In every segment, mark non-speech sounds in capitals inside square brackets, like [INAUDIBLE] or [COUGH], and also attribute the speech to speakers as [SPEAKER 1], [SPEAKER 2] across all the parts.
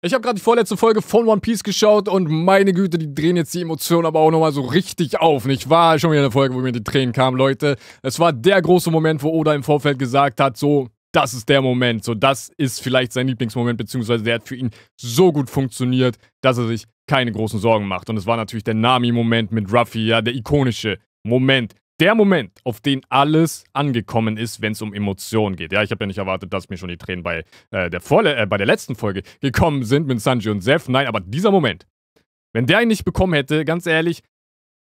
[SPEAKER 1] Ich habe gerade die vorletzte Folge von One Piece geschaut und meine Güte, die drehen jetzt die Emotionen aber auch nochmal so richtig auf. Nicht wahr? Schon wieder eine Folge, wo mir die Tränen kamen, Leute. Es war der große Moment, wo Oda im Vorfeld gesagt hat, so, das ist der Moment. So, das ist vielleicht sein Lieblingsmoment, beziehungsweise der hat für ihn so gut funktioniert, dass er sich keine großen Sorgen macht. Und es war natürlich der Nami-Moment mit Ruffy, ja, der ikonische Moment, der Moment, auf den alles angekommen ist, wenn es um Emotionen geht. Ja, ich habe ja nicht erwartet, dass mir schon die Tränen bei, äh, der Vorle äh, bei der letzten Folge gekommen sind mit Sanji und Seth. Nein, aber dieser Moment, wenn der ihn nicht bekommen hätte, ganz ehrlich,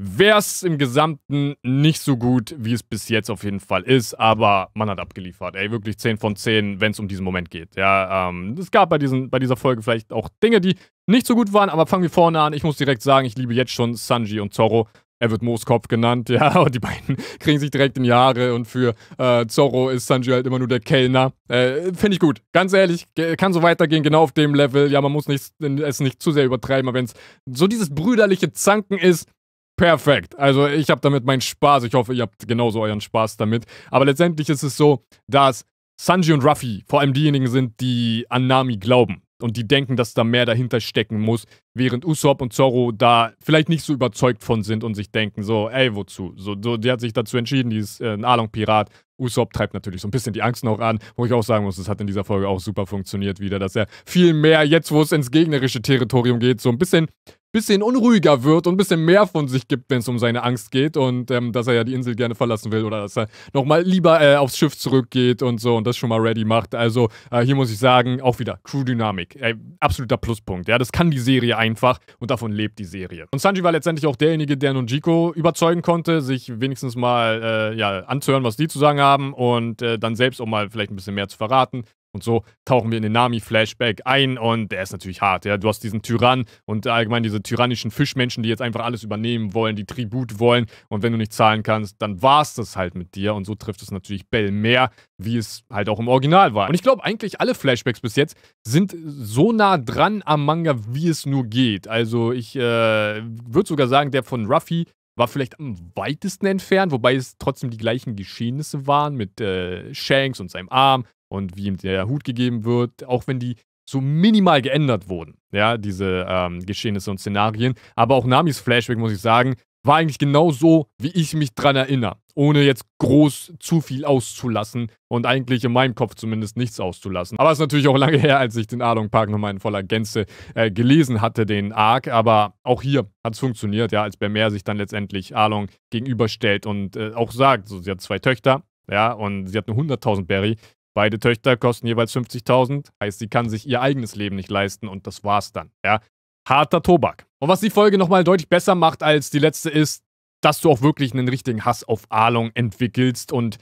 [SPEAKER 1] wäre es im Gesamten nicht so gut, wie es bis jetzt auf jeden Fall ist. Aber man hat abgeliefert. Ey, wirklich 10 von 10, wenn es um diesen Moment geht. Ja, ähm, es gab bei, diesen, bei dieser Folge vielleicht auch Dinge, die nicht so gut waren, aber fangen wir vorne an. Ich muss direkt sagen, ich liebe jetzt schon Sanji und Zoro er wird Mooskopf genannt, [LAUGHS] ja, und die beiden [LAUGHS] kriegen sich direkt in die Haare und für äh, Zorro ist Sanji halt immer nur der Kellner. Äh, Finde ich gut. Ganz ehrlich, kann so weitergehen, genau auf dem Level. Ja, man muss nicht, es nicht zu sehr übertreiben, aber wenn es so dieses brüderliche Zanken ist, perfekt. Also ich habe damit meinen Spaß. Ich hoffe, ihr habt genauso euren Spaß damit. Aber letztendlich ist es so, dass Sanji und Ruffy vor allem diejenigen sind, die an Nami glauben und die denken, dass da mehr dahinter stecken muss, während Usopp und Zorro da vielleicht nicht so überzeugt von sind und sich denken, so, ey, wozu? So, so die hat sich dazu entschieden, die ist äh, ein Along-Pirat. Usopp treibt natürlich so ein bisschen die Angst noch an, wo ich auch sagen muss, es hat in dieser Folge auch super funktioniert wieder, dass er viel mehr, jetzt wo es ins gegnerische Territorium geht, so ein bisschen bisschen unruhiger wird und ein bisschen mehr von sich gibt, wenn es um seine Angst geht und ähm, dass er ja die Insel gerne verlassen will oder dass er nochmal lieber äh, aufs Schiff zurückgeht und so und das schon mal ready macht. Also äh, hier muss ich sagen, auch wieder Crew-Dynamik. Äh, absoluter Pluspunkt. Ja, das kann die Serie einfach und davon lebt die Serie. Und Sanji war letztendlich auch derjenige, der nun Nojiko überzeugen konnte, sich wenigstens mal äh, ja, anzuhören, was die zu sagen haben und äh, dann selbst auch mal vielleicht ein bisschen mehr zu verraten. Und so tauchen wir in den Nami-Flashback ein und der ist natürlich hart. Ja? Du hast diesen Tyrann und allgemein diese tyrannischen Fischmenschen, die jetzt einfach alles übernehmen wollen, die Tribut wollen. Und wenn du nicht zahlen kannst, dann war es das halt mit dir. Und so trifft es natürlich Bell mehr, wie es halt auch im Original war. Und ich glaube, eigentlich alle Flashbacks bis jetzt sind so nah dran am Manga, wie es nur geht. Also ich äh, würde sogar sagen, der von Ruffy war vielleicht am weitesten entfernt, wobei es trotzdem die gleichen Geschehnisse waren mit äh, Shanks und seinem Arm, und wie ihm der Hut gegeben wird, auch wenn die so minimal geändert wurden, ja, diese ähm, Geschehnisse und Szenarien. Aber auch Namis Flashback, muss ich sagen, war eigentlich genau so, wie ich mich dran erinnere, ohne jetzt groß zu viel auszulassen und eigentlich in meinem Kopf zumindest nichts auszulassen. Aber es ist natürlich auch lange her, als ich den Adong Park nochmal in voller Gänze äh, gelesen hatte, den Arc, aber auch hier hat es funktioniert, ja, als Bermeer sich dann letztendlich Along gegenüberstellt und äh, auch sagt, so, sie hat zwei Töchter, ja, und sie hat nur 100.000 Berry Beide Töchter kosten jeweils 50.000, heißt, sie kann sich ihr eigenes Leben nicht leisten und das war's dann. Ja, harter Tobak. Und was die Folge nochmal deutlich besser macht als die letzte ist, dass du auch wirklich einen richtigen Hass auf Ahlung entwickelst und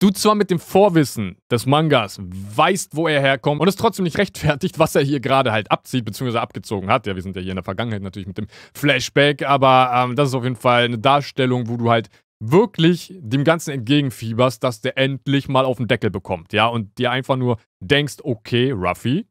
[SPEAKER 1] du zwar mit dem Vorwissen des Mangas weißt, wo er herkommt und es trotzdem nicht rechtfertigt, was er hier gerade halt abzieht, beziehungsweise abgezogen hat. Ja, wir sind ja hier in der Vergangenheit natürlich mit dem Flashback, aber ähm, das ist auf jeden Fall eine Darstellung, wo du halt wirklich dem Ganzen entgegenfieberst, dass der endlich mal auf den Deckel bekommt, ja, und dir einfach nur denkst, okay, Ruffy,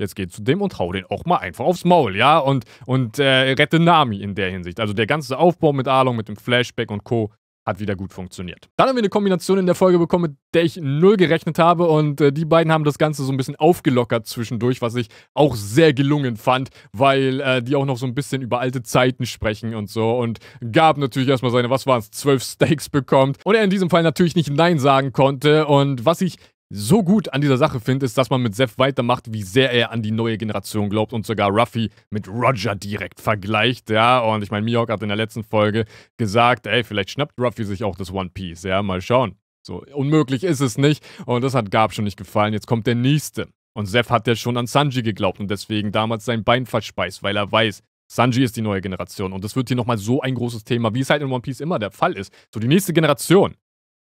[SPEAKER 1] jetzt geh zu dem und hau den auch mal einfach aufs Maul, ja, und, und äh, rette Nami in der Hinsicht. Also der ganze Aufbau mit Along, mit dem Flashback und Co hat wieder gut funktioniert. Dann haben wir eine Kombination in der Folge bekommen, mit der ich null gerechnet habe und äh, die beiden haben das Ganze so ein bisschen aufgelockert zwischendurch, was ich auch sehr gelungen fand, weil äh, die auch noch so ein bisschen über alte Zeiten sprechen und so und Gab natürlich erstmal seine, was waren es, zwölf Steaks bekommt und er in diesem Fall natürlich nicht Nein sagen konnte und was ich so gut an dieser Sache finde, ist, dass man mit Seth weitermacht, wie sehr er an die neue Generation glaubt und sogar Ruffy mit Roger direkt vergleicht, ja. Und ich meine, Mihawk hat in der letzten Folge gesagt, ey, vielleicht schnappt Ruffy sich auch das One Piece, ja, mal schauen. So, unmöglich ist es nicht. Und das hat Garb schon nicht gefallen. Jetzt kommt der nächste. Und Seth hat ja schon an Sanji geglaubt und deswegen damals sein Bein verspeist, weil er weiß, Sanji ist die neue Generation. Und das wird hier nochmal so ein großes Thema, wie es halt in One Piece immer der Fall ist. So, die nächste Generation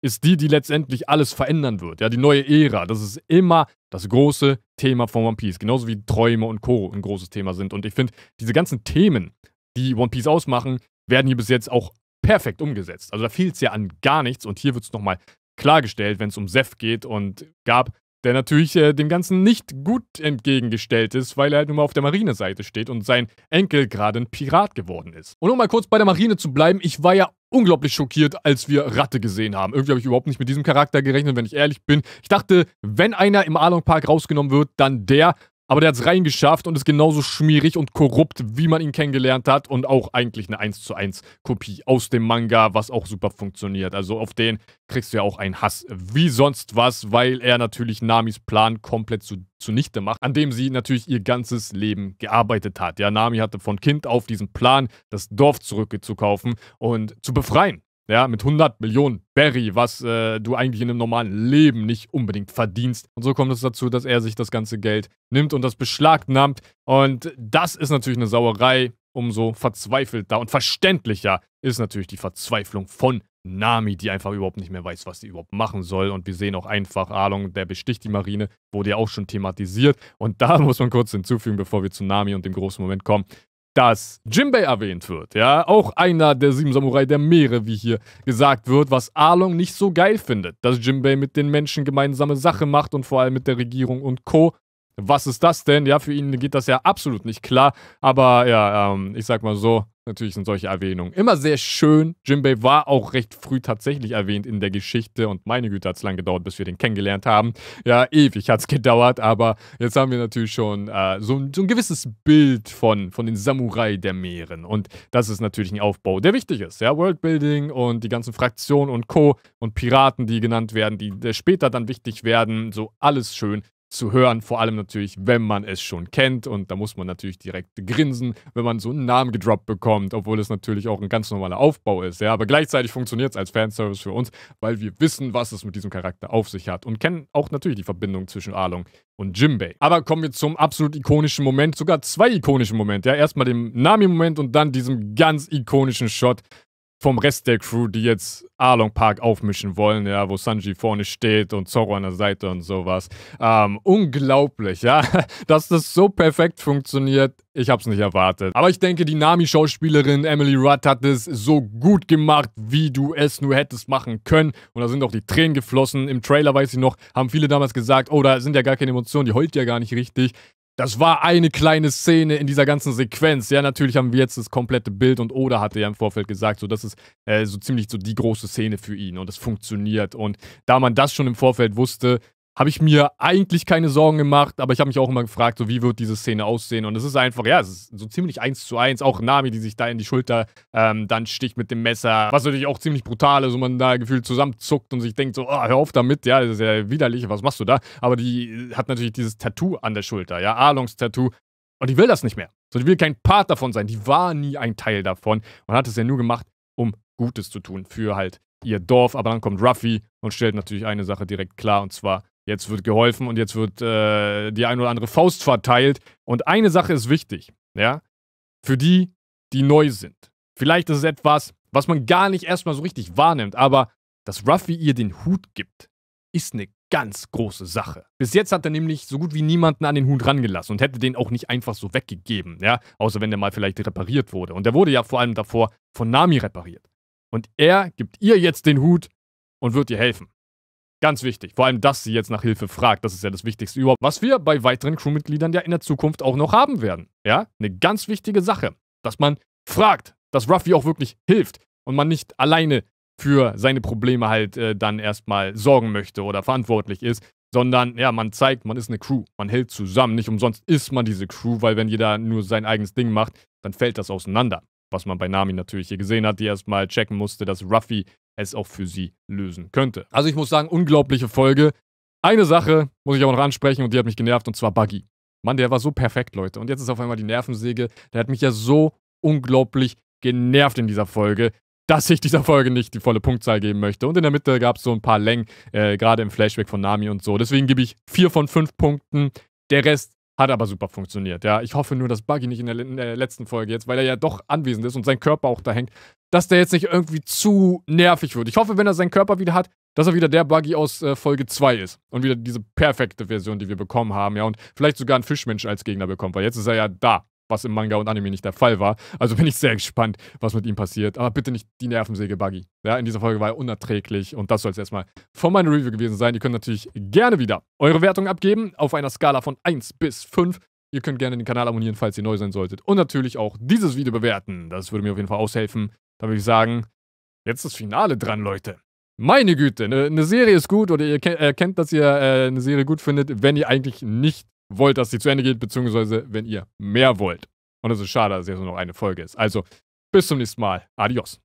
[SPEAKER 1] ist die, die letztendlich alles verändern wird. Ja, die neue Ära. Das ist immer das große Thema von One Piece. Genauso wie Träume und Co. ein großes Thema sind. Und ich finde, diese ganzen Themen, die One Piece ausmachen, werden hier bis jetzt auch perfekt umgesetzt. Also da fehlt es ja an gar nichts. Und hier wird es nochmal klargestellt, wenn es um Seth geht und Gab, der natürlich äh, dem Ganzen nicht gut entgegengestellt ist, weil er halt nun mal auf der Marineseite steht und sein Enkel gerade ein Pirat geworden ist. Und um mal kurz bei der Marine zu bleiben, ich war ja unglaublich schockiert, als wir Ratte gesehen haben. Irgendwie habe ich überhaupt nicht mit diesem Charakter gerechnet, wenn ich ehrlich bin. Ich dachte, wenn einer im Along Park rausgenommen wird, dann der, aber der hat es reingeschafft und ist genauso schmierig und korrupt, wie man ihn kennengelernt hat. Und auch eigentlich eine 1 zu 1 Kopie aus dem Manga, was auch super funktioniert. Also auf den kriegst du ja auch einen Hass wie sonst was, weil er natürlich Namis Plan komplett zu, zunichte macht, an dem sie natürlich ihr ganzes Leben gearbeitet hat. Ja, Nami hatte von Kind auf diesen Plan, das Dorf zurückzukaufen und zu befreien ja, mit 100 Millionen Berry, was äh, du eigentlich in einem normalen Leben nicht unbedingt verdienst. Und so kommt es dazu, dass er sich das ganze Geld nimmt und das beschlagnahmt. Und das ist natürlich eine Sauerei. Umso verzweifelter und verständlicher ist natürlich die Verzweiflung von Nami, die einfach überhaupt nicht mehr weiß, was sie überhaupt machen soll. Und wir sehen auch einfach, Ahnung, der besticht die Marine, wurde ja auch schon thematisiert. Und da [LAUGHS] muss man kurz hinzufügen, bevor wir zu Nami und dem großen Moment kommen dass Jinbei erwähnt wird, ja, auch einer der sieben Samurai der Meere, wie hier gesagt wird, was Arlong nicht so geil findet, dass Jinbei mit den Menschen gemeinsame Sache macht und vor allem mit der Regierung und Co. Was ist das denn? Ja, für ihn geht das ja absolut nicht klar, aber ja, ähm, ich sag mal so, natürlich sind solche Erwähnungen immer sehr schön. Jinbei war auch recht früh tatsächlich erwähnt in der Geschichte und meine Güte hat es lang gedauert, bis wir den kennengelernt haben. Ja, ewig hat es [LAUGHS] gedauert, aber jetzt haben wir natürlich schon äh, so, so, ein gewisses Bild von, von den Samurai der Meeren und das ist natürlich ein Aufbau, der wichtig ist. Ja, Worldbuilding und die ganzen Fraktionen und Co. und Piraten, die genannt werden, die später dann wichtig werden, so alles schön zu hören, vor allem natürlich, wenn man es schon kennt. Und da muss man natürlich direkt grinsen, wenn man so einen Namen gedroppt bekommt, obwohl es natürlich auch ein ganz normaler Aufbau ist. Ja, aber gleichzeitig funktioniert es als Fanservice für uns, weil wir wissen, was es mit diesem Charakter auf sich hat und kennen auch natürlich die Verbindung zwischen Arlong und Jimbei. Aber kommen wir zum absolut ikonischen Moment, sogar zwei ikonischen Momente. Ja, erstmal dem Nami-Moment und dann diesem ganz ikonischen Shot vom Rest der Crew, die jetzt Arlong Park aufmischen wollen, ja, wo Sanji vorne steht und Zorro an der Seite und sowas. Ähm, unglaublich, ja, [LAUGHS] dass das so perfekt funktioniert. Ich hab's nicht erwartet. Aber ich denke, die Nami-Schauspielerin Emily Rudd hat es so gut gemacht, wie du es nur hättest machen können. Und da sind auch die Tränen geflossen. Im Trailer, weiß ich noch, haben viele damals gesagt, oh, da sind ja gar keine Emotionen, die heult ja gar nicht richtig das war eine kleine Szene in dieser ganzen Sequenz. Ja, natürlich haben wir jetzt das komplette Bild und Oda hatte ja im Vorfeld gesagt, so das ist äh, so ziemlich so die große Szene für ihn und es funktioniert. Und da man das schon im Vorfeld wusste, habe ich mir eigentlich keine Sorgen gemacht, aber ich habe mich auch immer gefragt, so wie wird diese Szene aussehen. Und es ist einfach, ja, es ist so ziemlich eins zu eins. Auch Nami, die sich da in die Schulter ähm, dann sticht mit dem Messer, was natürlich auch ziemlich brutal ist, wo man da gefühlt zusammenzuckt und sich denkt, so, oh, hör auf damit, ja, das ist ja widerlich, was machst du da? Aber die hat natürlich dieses Tattoo an der Schulter, ja, Alongs Tattoo. Und die will das nicht mehr. So, die will kein Part davon sein. Die war nie ein Teil davon und hat es ja nur gemacht, um Gutes zu tun für halt ihr Dorf. Aber dann kommt Ruffy und stellt natürlich eine Sache direkt klar und zwar, Jetzt wird geholfen und jetzt wird äh, die ein oder andere Faust verteilt. Und eine Sache ist wichtig, ja, für die, die neu sind. Vielleicht ist es etwas, was man gar nicht erstmal so richtig wahrnimmt, aber dass Ruffy ihr den Hut gibt, ist eine ganz große Sache. Bis jetzt hat er nämlich so gut wie niemanden an den Hut rangelassen und hätte den auch nicht einfach so weggegeben, ja, außer wenn der mal vielleicht repariert wurde. Und der wurde ja vor allem davor von Nami repariert. Und er gibt ihr jetzt den Hut und wird ihr helfen. Ganz wichtig, vor allem, dass sie jetzt nach Hilfe fragt, das ist ja das Wichtigste überhaupt, was wir bei weiteren Crewmitgliedern ja in der Zukunft auch noch haben werden. Ja, eine ganz wichtige Sache, dass man fragt, dass Ruffy auch wirklich hilft und man nicht alleine für seine Probleme halt äh, dann erstmal sorgen möchte oder verantwortlich ist, sondern ja, man zeigt, man ist eine Crew, man hält zusammen, nicht umsonst ist man diese Crew, weil wenn jeder nur sein eigenes Ding macht, dann fällt das auseinander. Was man bei Nami natürlich hier gesehen hat, die erstmal checken musste, dass Ruffy es auch für sie lösen könnte. Also ich muss sagen, unglaubliche Folge. Eine Sache muss ich aber noch ansprechen und die hat mich genervt und zwar Buggy. Mann, der war so perfekt, Leute. Und jetzt ist auf einmal die Nervensäge. Der hat mich ja so unglaublich genervt in dieser Folge, dass ich dieser Folge nicht die volle Punktzahl geben möchte. Und in der Mitte gab es so ein paar Längen, äh, gerade im Flashback von Nami und so. Deswegen gebe ich vier von fünf Punkten. Der Rest hat aber super funktioniert. Ja, ich hoffe nur, dass Buggy nicht in der, in der, letzten Folge jetzt, weil er ja doch anwesend ist und sein Körper auch da hängt, dass der jetzt nicht irgendwie zu nervig wird. Ich hoffe, wenn er seinen Körper wieder hat, dass er wieder der Buggy aus äh, Folge 2 ist und wieder diese perfekte Version, die wir bekommen haben, ja, und vielleicht sogar einen Fischmensch als Gegner bekommt, weil jetzt ist er ja da was im Manga und Anime nicht der Fall war. Also bin ich sehr gespannt, was mit ihm passiert. Aber bitte nicht die Nervensäge Buggy. Ja, in dieser Folge war er unerträglich und das soll es erstmal von meiner Review gewesen sein. Ihr könnt natürlich gerne wieder eure Wertung abgeben auf einer Skala von 1 bis 5. Ihr könnt gerne den Kanal abonnieren, falls ihr neu sein solltet. Und natürlich auch dieses Video bewerten. Das würde mir auf jeden Fall aushelfen. Da würde ich sagen, jetzt ist das Finale dran, Leute. Meine Güte, ne, eine ne Serie ist gut oder ihr erkennt, dass ihr äh, eine Serie gut findet, wenn ihr eigentlich nicht wollt, dass sie zu Ende geht, beziehungsweise wenn ihr mehr wollt. Und es ist schade, dass es jetzt nur noch eine Folge ist. Also, bis zum nächsten Mal. Adios.